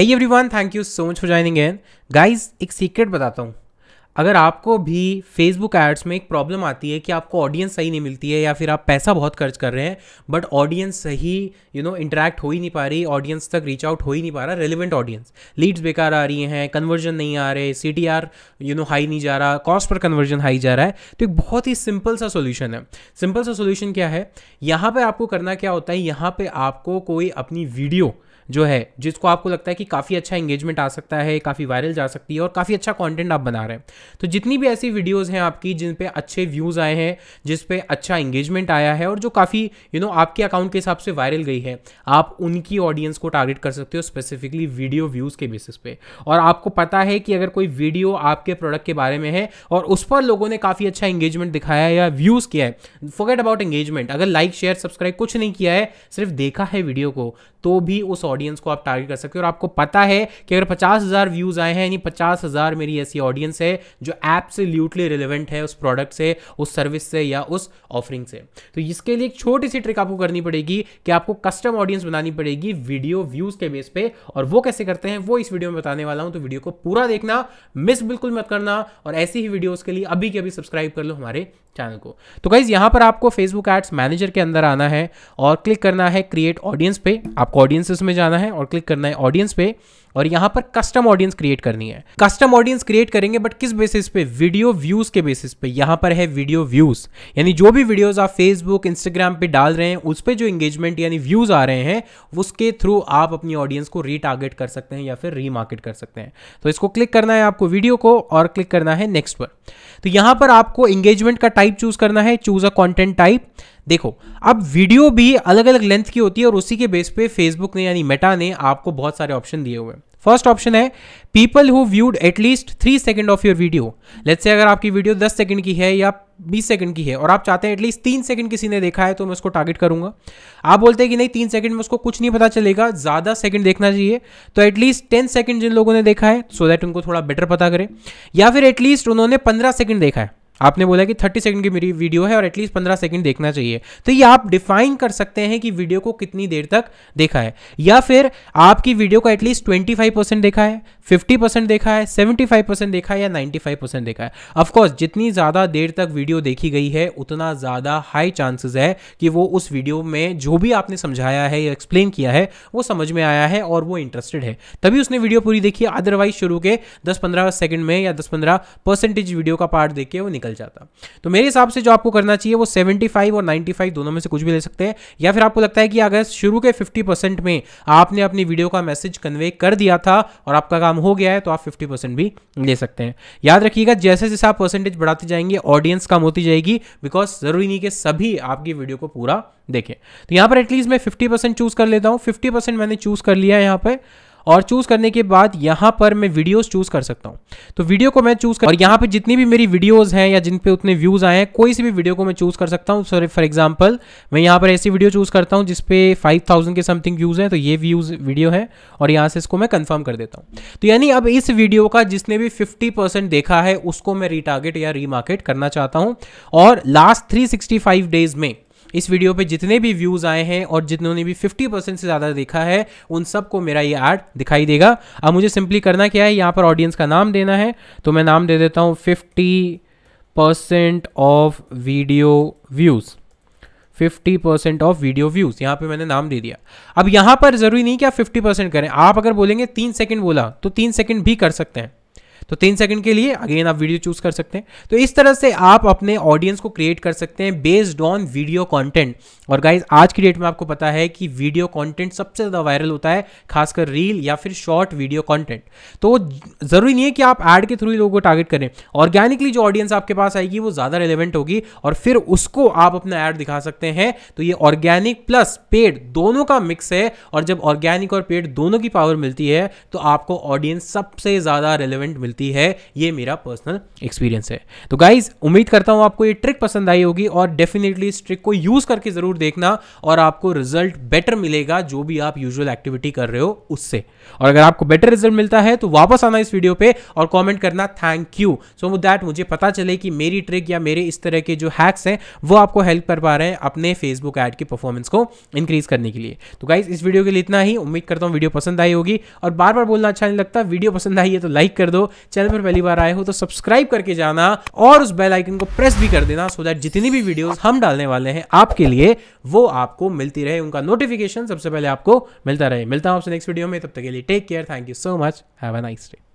AE everyone thank you so much for joining and guys एक secret बताता हूँ अगर आपको भी फेसबुक एड्स में एक प्रॉब्लम आती है कि आपको ऑडियंस सही नहीं मिलती है या फिर आप पैसा बहुत खर्च कर रहे हैं बट ऑडियंस सही यू नो इंटरेक्ट हो ही नहीं पा रही ऑडियंस तक रीच आउट हो ही नहीं पा रहा रेलिवेंट ऑडियंस लीड्स बेकार आ रही हैं कन्वर्जन नहीं आ रहे C T R you know high नहीं जा रहा कॉस्ट पर कन्वर्जन हाई जा रहा है तो एक बहुत ही सिंपल सा सोल्यूशन है सिंपल सा सोल्यूशन क्या है यहाँ पर आपको करना क्या होता है यहाँ पर आपको कोई अपनी वीडियो जो है जिसको आपको लगता है कि काफ़ी अच्छा एंगेजमेंट आ सकता है काफ़ी वायरल जा सकती है और काफ़ी अच्छा कॉन्टेंट आप बना रहे हैं तो जितनी भी ऐसी वीडियोज़ हैं आपकी जिन पर अच्छे व्यूज़ आए हैं जिस पर अच्छा एंगेजमेंट आया है और जो काफ़ी यू नो आपके अकाउंट के हिसाब से वायरल गई है आप उनकी ऑडियंस को टारगेट कर सकते हो स्पेसिफिकली वीडियो व्यूज़ के बेसिस पे और आपको पता है कि अगर कोई वीडियो आपके प्रोडक्ट के बारे में है और उस पर लोगों ने काफ़ी अच्छा एंगेजमेंट दिखाया या व्यूज़ किया है फोगेट अबाउट एंगेजमेंट अगर लाइक शेयर सब्सक्राइब कुछ नहीं किया है सिर्फ देखा है वीडियो को तो भी उस ऑडियंस को आप टारगेट कर सकते हो और आपको पता है कि अगर पचास हज़ार व्यूज़ आए हैं यानी पचास हज़ार मेरी ऐसी ऑडियंस है जो ऐप से ल्यूटली रिलेवेंट है उस प्रोडक्ट से उस सर्विस से या उस ऑफरिंग से तो इसके लिए एक छोटी सी ट्रिक आपको करनी पड़ेगी कि आपको कस्टम ऑडियंस बनानी पड़ेगी वीडियो व्यूज़ के बेस पे और वो कैसे करते हैं वो इस वीडियो में बताने वाला हूँ तो वीडियो को पूरा देखना मिस बिल्कुल मत करना और ऐसी ही वीडियोज़ के लिए अभी के अभी सब्सक्राइब कर लो हमारे चैनल को तो गाइज यहाँ पर आपको फेसबुक एड्स मैनेजर के अंदर आना है और क्लिक करना है क्रिएट ऑडियंस पे आप आपको ऑडियंसिस में जाना है और क्लिक करना है ऑडियंस पे और यहां पर कस्टम ऑडियंस क्रिएट करनी है कस्टम ऑडियंस क्रिएट करेंगे बट किस बेसिस पे वीडियो व्यूज के बेसिस पे यहां पर है वीडियो व्यूज यानी जो भी वीडियोस आप फेसबुक इंस्टाग्राम पे डाल रहे हैं उस पर जो एंगेजमेंट यानी व्यूज आ रहे हैं उसके थ्रू आप अपनी ऑडियंस को रीटारगेट कर सकते हैं या फिर रीमार्केट कर सकते हैं तो इसको क्लिक करना है आपको वीडियो को और क्लिक करना है नेक्स्ट पर तो यहां पर आपको एंगेजमेंट का टाइप चूज करना है चूज अ कॉन्टेंट टाइप देखो अब वीडियो भी अलग अलग लेंथ की होती है और उसी के बेस पे फेसबुक ने यानी मेटा ने आपको बहुत सारे ऑप्शन दिए हुए हैं फर्स्ट ऑप्शन है people who viewed at least three second of your video let's say अगर आपकी वीडियो दस सेकेंड की है या बीस सेकंड की है और आप चाहते हैं एटलीस्ट तीन सेकंड किसी ने देखा है तो मैं उसको टारगेट करूंगा आप बोलते हैं कि नहीं तीन सेकंड में उसको कुछ नहीं पता चलेगा ज़्यादा सेकंड देखना चाहिए तो एटलीस्ट टेन सेकंड जिन लोगों ने देखा है सो so दैट उनको थोड़ा बेटर पता करें या फिर एटलीस्ट उन्होंने पंद्रह सेकंड देखा है आपने बोला कि थर्टी सेकेंड की मेरी वीडियो है और एटलीस्ट पंद्रह सेकेंड देखना चाहिए तो ये आप डिफाइन कर सकते हैं कि वीडियो को कितनी देर तक देखा है या फिर आपकी वीडियो को एटलीस्ट ट्वेंटी फाइव परसेंट देखा है फिफ्टी परसेंट देखा है सेवेंटी फाइव परसेंट देखा है या नाइन्टी फाइव परसेंट देखा है ऑफकोर्स जितनी ज़्यादा देर तक वीडियो देखी गई है उतना ज़्यादा हाई चांसेज है कि वो उस वीडियो में जो भी आपने समझाया है या एक्सप्लेन किया है वो समझ में आया है और वो इंटरेस्टेड है तभी उसने वीडियो पूरी देखी अदरवाइज शुरू के दस पंद्रह सेकेंड में या दस पंद्रह परसेंटेज वीडियो का पार्ट देख के वो निकल निकल जाता तो मेरे हिसाब से जो आपको करना चाहिए वो 75 और 95 दोनों में से कुछ भी ले सकते हैं या फिर आपको लगता है कि अगर शुरू के 50% परसेंट में आपने अपनी वीडियो का मैसेज कन्वे कर दिया था और आपका काम हो गया है तो आप 50% भी ले सकते हैं याद रखिएगा जैसे जैसे आप परसेंटेज बढ़ाते जाएंगे ऑडियंस कम होती जाएगी बिकॉज ज़रूरी नहीं कि सभी आपकी वीडियो को पूरा देखें तो यहाँ पर एटलीस्ट मैं फिफ्टी चूज़ कर लेता हूँ फिफ्टी मैंने चूज़ कर लिया है यहाँ पर और चूज करने के बाद यहां पर मैं वीडियोस चूज कर सकता हूं तो वीडियो को मैं चूज कर और यहां पे जितनी भी मेरी वीडियोस हैं या जिन पे उतने व्यूज आए हैं कोई सी भी वीडियो को मैं चूज कर सकता हूं सॉरी फॉर एग्जाम्पल मैं यहां पर ऐसी वीडियो चूज करता हूं जिसपे फाइव थाउजेंड के समथिंग व्यूज है तो ये व्यूज वीडियो है और यहां से इसको मैं कंफर्म कर देता हूं तो यानी अब इस वीडियो का जिसने भी फिफ्टी देखा है उसको मैं रिटारगेट या रीमार्केट करना चाहता हूं और लास्ट थ्री डेज में इस वीडियो पे जितने भी व्यूज़ आए हैं और जितनों भी 50 परसेंट से ज़्यादा देखा है उन सबको मेरा ये आर्ट दिखाई देगा अब मुझे सिंपली करना क्या है यहाँ पर ऑडियंस का नाम देना है तो मैं नाम दे देता हूँ fifty percent of video views 50 percent of video views यहाँ पे मैंने नाम दे दिया अब यहाँ पर जरूरी नहीं कि आप 50 परसेंट करें आप अगर बोलेंगे तीन सेकंड बोला तो तीन सेकंड भी कर सकते हैं तो तीन सेकंड के लिए अगेन आप वीडियो चूज कर सकते हैं तो इस तरह से आप अपने ऑडियंस को क्रिएट कर सकते हैं बेस्ड ऑन वीडियो कॉन्टेंट और गाइज आज की डेट में आपको पता है कि वीडियो कॉन्टेंट सबसे ज़्यादा वायरल होता है खासकर रील या फिर शॉर्ट वीडियो कॉन्टेंट तो ज़रूरी नहीं है कि आप एड के थ्रू ही लोगों को टारगेट करें ऑर्गेनिकली जो ऑडियंस आपके पास आएगी वो ज़्यादा रेलिवेंट होगी और फिर उसको आप अपना ऐड दिखा सकते हैं तो ये ऑर्गेनिक प्लस पेड दोनों का मिक्स है और जब ऑर्गेनिक और पेड दोनों की पावर मिलती है तो आपको ऑडियंस सबसे ज़्यादा रिलेवेंट मिलती मिलती है ये मेरा पर्सनल एक्सपीरियंस है तो गाइज उम्मीद करता हूँ आपको ये ट्रिक पसंद आई होगी और डेफिनेटली इस ट्रिक को यूज़ करके ज़रूर देखना और आपको रिजल्ट बेटर मिलेगा जो भी आप यूजुअल एक्टिविटी कर रहे हो उससे और अगर आपको बेटर रिजल्ट मिलता है तो वापस आना इस वीडियो पे और कमेंट करना थैंक यू सो दैट मुझे पता चले कि मेरी ट्रिक या मेरे इस तरह के जो हैक्स हैं वो आपको हेल्प कर पा रहे हैं अपने फेसबुक ऐड की परफॉर्मेंस को इंक्रीज करने के लिए तो गाइज इस वीडियो के लिए इतना ही उम्मीद करता हूँ वीडियो पसंद आई होगी और बार बार बोलना अच्छा नहीं लगता वीडियो पसंद आई है तो लाइक कर दो चैनल पर पहली बार आए हो तो सब्सक्राइब करके जाना और उस बेल आइकन को प्रेस भी कर देना सो दैट जितनी भी वीडियोस हम डालने वाले हैं आपके लिए वो आपको मिलती रहे उनका नोटिफिकेशन सबसे पहले आपको मिलता रहे मिलता हूं आपसे नेक्स्ट वीडियो में तब तक के लिए take care thank you so much have a nice day